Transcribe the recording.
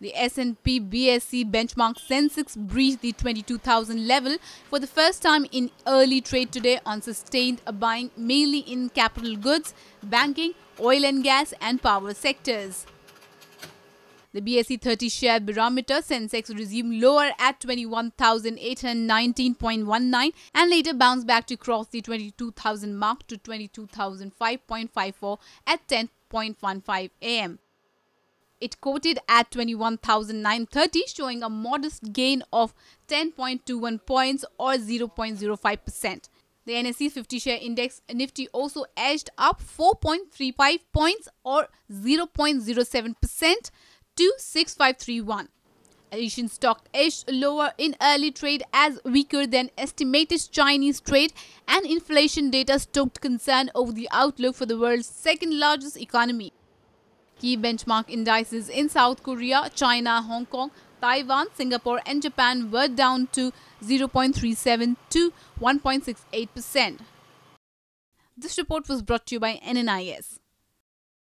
The S&P BSE benchmark Sensex breached the 22,000 level for the first time in early trade today on sustained buying mainly in capital goods, banking, oil and gas and power sectors. The BSE 30 share barometer Sensex resumed lower at 21,819.19 and later bounced back to cross the 22,000 mark to 22,005.54 at 10.15 am it quoted at 21,930 showing a modest gain of 10.21 points or 0.05%. The NSE 50 share index Nifty also edged up 4.35 points or 0.07% to 6531. Asian stock edged lower in early trade as weaker than estimated Chinese trade and inflation data stoked concern over the outlook for the world's second largest economy. Key benchmark indices in South Korea, China, Hong Kong, Taiwan, Singapore and Japan were down to 0.37 to 1.68%. This report was brought to you by NNIS.